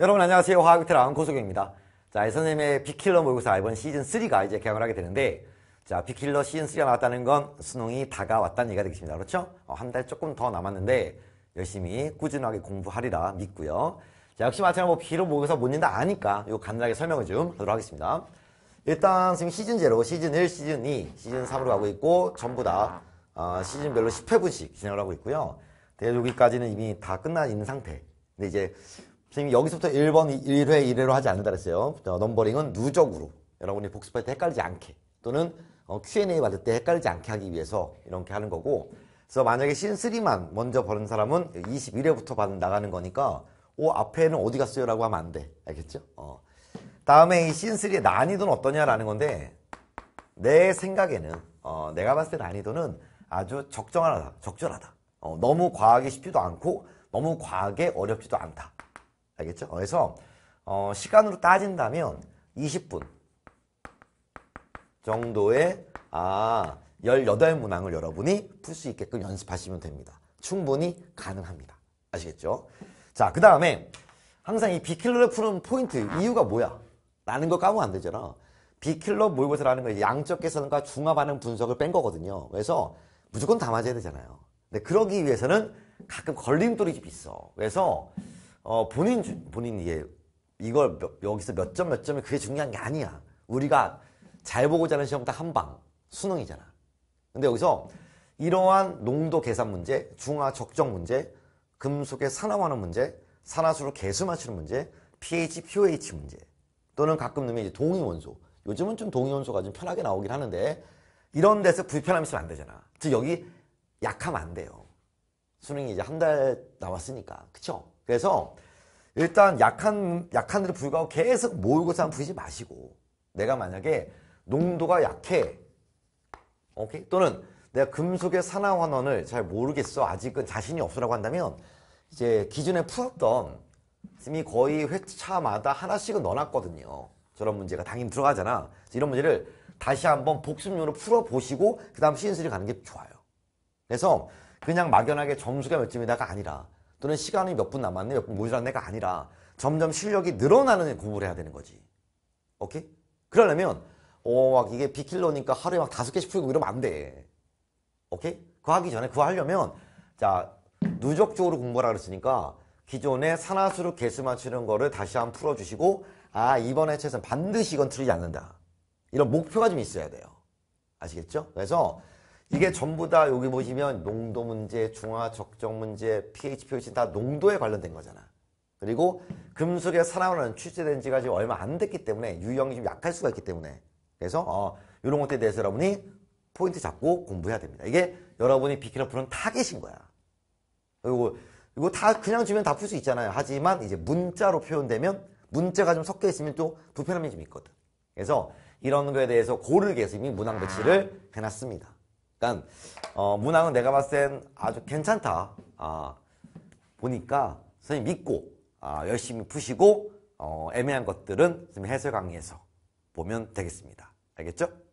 여러분 안녕하세요. 화학비테랑 고소경입니다. 자, 이 선생님의 비킬러 모의고사 이번 시즌3가 이제 개강을 하게 되는데 자, 비킬러 시즌3가 나왔다는 건 수능이 다가왔다는 얘기가 되겠습니다. 그렇죠? 어, 한 달 조금 더 남았는데 열심히 꾸준하게 공부하리라 믿고요. 자, 역시 마찬가지로 비로 뭐 모의고사 못 낸다 아니까 요 간단하게 설명을 좀 하도록 하겠습니다. 일단 지금 시즌 제로, 시즌 1, 시즌 2, 시즌 3으로 가고 있고 전부 다 어, 시즌별로 10회분씩 진행을 하고 있고요. 대여기까지는 이미 다 끝나 있는 상태. 근데 이제 선생님 여기서부터 1번 1회 1회로 하지 않는다 그랬어요. 어, 넘버링은 누적으로 여러분이 복습할 때 헷갈리지 않게 또는 어, Q&A 받을 때 헷갈리지 않게 하기 위해서 이렇게 하는 거고 그래서 만약에 신3만 먼저 버는 사람은 21회부터 받은 나가는 거니까 오 앞에는 어디 갔어요? 라고 하면 안 돼. 알겠죠? 어. 다음에 이신3의 난이도는 어떠냐라는 건데 내 생각에는 어, 내가 봤을 때 난이도는 아주 적정하다. 적절하다. 어, 너무 과하게 쉽지도 않고 너무 과하게 어렵지도 않다. 알겠죠? 어, 그래서 어, 시간으로 따진다면 20분 정도의 아 18문항을 여러분이 풀 수 있게끔 연습하시면 됩니다. 충분히 가능합니다. 아시겠죠? 자, 그 다음에 항상 이 비킬러를 푸는 포인트, 이유가 뭐야? 라는 거 까면 안 되잖아. 비킬러 모의고사라는 건 양적 개선과 중화반응 분석을 뺀 거거든요. 그래서 무조건 담아줘야 되잖아요. 근데 그러기 위해서는 가끔 걸림돌이 좀 있어. 그래서 어, 본인, 주, 본인, 예, 이걸 몇, 여기서 몇 점, 몇 점이 그게 중요한 게 아니야. 우리가 잘 보고자 하는 시험 딱 한 방. 수능이잖아. 근데 여기서 이러한 농도 계산 문제, 중화 적정 문제, 금속의 산화환는 문제, 산화수로 개수 맞추는 문제, pH, pOH 문제 또는 가끔 넣으면 이제 동의원소 요즘은 좀동의원소가좀 편하게 나오긴 하는데 이런 데서 불편함이 있으면 안 되잖아 즉 여기 약하면 안 돼요 수능이 이제 한 달 남았으니까 그쵸? 그래서 일단 약한 약한으로 불구하고 계속 모의고사 부풀지 마시고 내가 만약에 농도가 약해 오케이 또는 내가 금속의 산화환원을 잘 모르겠어 아직은 자신이 없어라고 한다면 이제 기존에 풀었던 이미 거의 회차마다 하나씩은 넣어놨거든요 저런 문제가 당연히 들어가잖아 이런 문제를 다시 한번 복습용으로 풀어보시고 그 다음 시즌3 가는 게 좋아요 그래서 그냥 막연하게 점수가 몇 점이다가 아니라 또는 시간이 몇 분 남았네 몇 분모자란네가 아니라 점점 실력이 늘어나는 공부를 해야 되는 거지 오케이? 그러려면 오막 어, 이게 비킬러니까 하루에 막 다섯 개씩 풀고 이러면 안돼 오케이? 그거 하기 전에 그거 하려면 자 누적적으로 공부하라 그랬으니까 기존의 산화수로 개수 맞추는 거를 다시 한 번 풀어주시고 아 이번 해체에서는 반드시 이건 틀리지 않는다 이런 목표가 좀 있어야 돼요 아시겠죠? 그래서 이게 전부 다 여기 보시면 농도 문제, 중화 적정 문제, pH 표시 다 농도에 관련된 거잖아. 그리고 금속에살아원는 출제된 지가 지금 얼마 안 됐기 때문에 유형이 좀 약할 수가 있기 때문에 그래서 어, 이런 것에 들 대해서 여러분이 포인트 잡고 공부해야 됩니다. 이게 여러분이 비키러프는 타겟인 거야. 그리고 이거 다 그냥 주면 다 풀 수 있잖아요. 하지만 이제 문자로 표현되면 문자가 좀 섞여 있으면 또 불편함이 좀 있거든. 그래서 이런 거에 대해서 고르게 해서 이미 문항 배치를 해놨습니다. 일단 어, 문항은 내가 봤을 땐 아주 괜찮다. 아, 보니까 선생님 믿고 아, 열심히 푸시고 어, 애매한 것들은 선생님 해설 강의에서 보면 되겠습니다. 알겠죠?